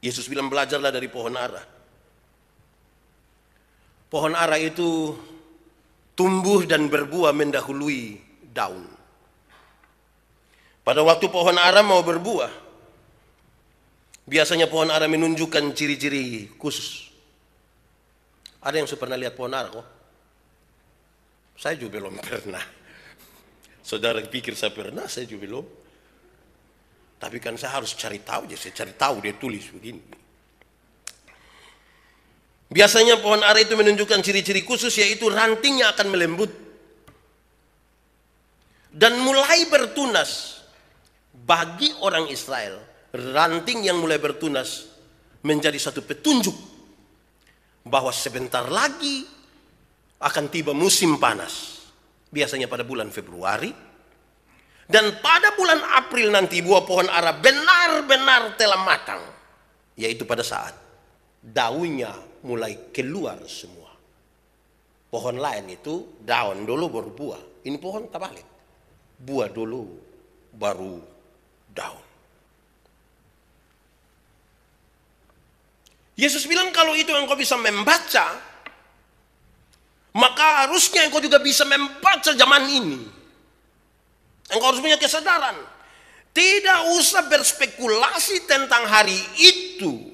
Yesus bilang belajarlah dari pohon ara. Pohon ara itu tumbuh dan berbuah mendahului daun. Pada waktu pohon ara mau berbuah, biasanya pohon ara menunjukkan ciri-ciri khusus. Ada yang sudah pernah lihat pohon kok? Saya juga belum pernah. Saudara pikir saya pernah, saya juga belum. Tapi kan saya harus cari tahu aja, saya cari tahu dia tulis begini. Biasanya pohon ara itu menunjukkan ciri-ciri khusus yaitu rantingnya akan melembut dan mulai bertunas. Bagi orang Israel, ranting yang mulai bertunas menjadi satu petunjuk bahwa sebentar lagi akan tiba musim panas. Biasanya pada bulan Februari. Dan pada bulan April nanti buah pohon ara benar-benar telah matang. Yaitu pada saat daunnya mulai keluar semua. Pohon lain itu daun dulu baru buah. Ini pohon terbalik. Buah dulu baru daun. Yesus bilang kalau itu yang engkau bisa membaca, maka harusnya engkau juga bisa membaca zaman ini. Engkau harus punya kesadaran. Tidak usah berspekulasi tentang hari itu.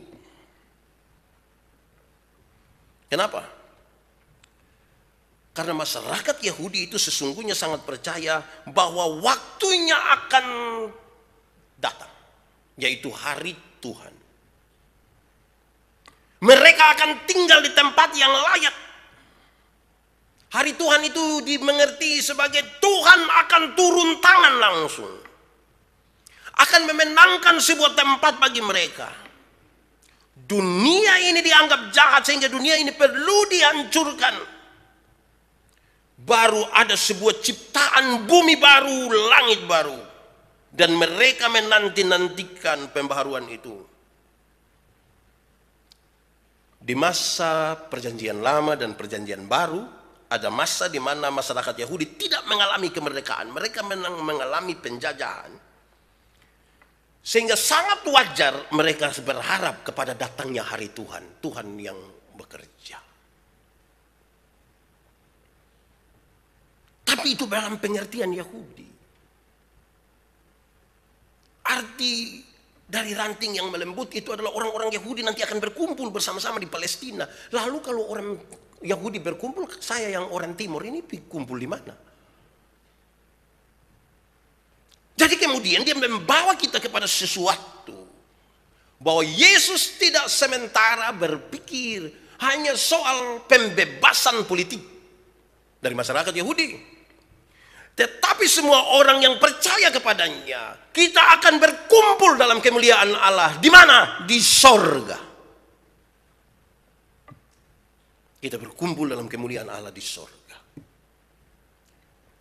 Kenapa? Karena masyarakat Yahudi itu sesungguhnya sangat percaya bahwa waktunya akan datang, yaitu hari Tuhan mereka akan tinggal di tempat yang layak. Hari Tuhan itu dimengerti sebagai Tuhan akan turun tangan langsung. Akan memenangkan sebuah tempat bagi mereka. Dunia ini dianggap jahat sehingga dunia ini perlu dihancurkan. Baru ada sebuah ciptaan bumi baru, langit baru. Dan mereka menanti-nantikan pembaharuan itu. Di masa perjanjian lama dan perjanjian baru, ada masa di mana masyarakat Yahudi tidak mengalami kemerdekaan. Mereka mengalami penjajahan. Sehingga sangat wajar mereka berharap kepada datangnya hari Tuhan. Tuhan yang bekerja. Tapi itu dalam pengertian Yahudi. Arti dari ranting yang melembut itu adalah orang-orang Yahudi nanti akan berkumpul bersama-sama di Palestina. Lalu kalau orang Yahudi berkumpul, saya yang orang timur ini berkumpul di mana? Jadi kemudian dia membawa kita kepada sesuatu. Bahwa Yesus tidak sementara berpikir hanya soal pembebasan politik dari masyarakat Yahudi. Tetapi semua orang yang percaya kepadanya, kita akan berkumpul dalam kemuliaan Allah. Di mana? Di sorga. Kita berkumpul dalam kemuliaan Allah di sorga.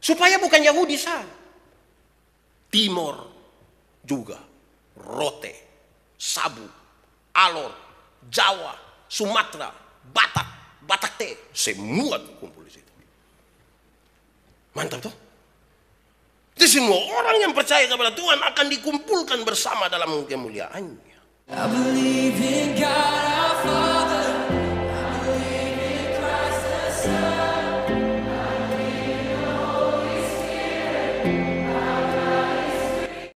Supaya bukan Yahudi sah. Timor juga. Rote, Sabu, Alor, Jawa, Sumatera, Batak, Batak T. Semua kumpul di situ. Mantap tuh semua orang yang percaya kepada Tuhan akan dikumpulkan bersama dalam kemuliaannya. I believe in God our Father.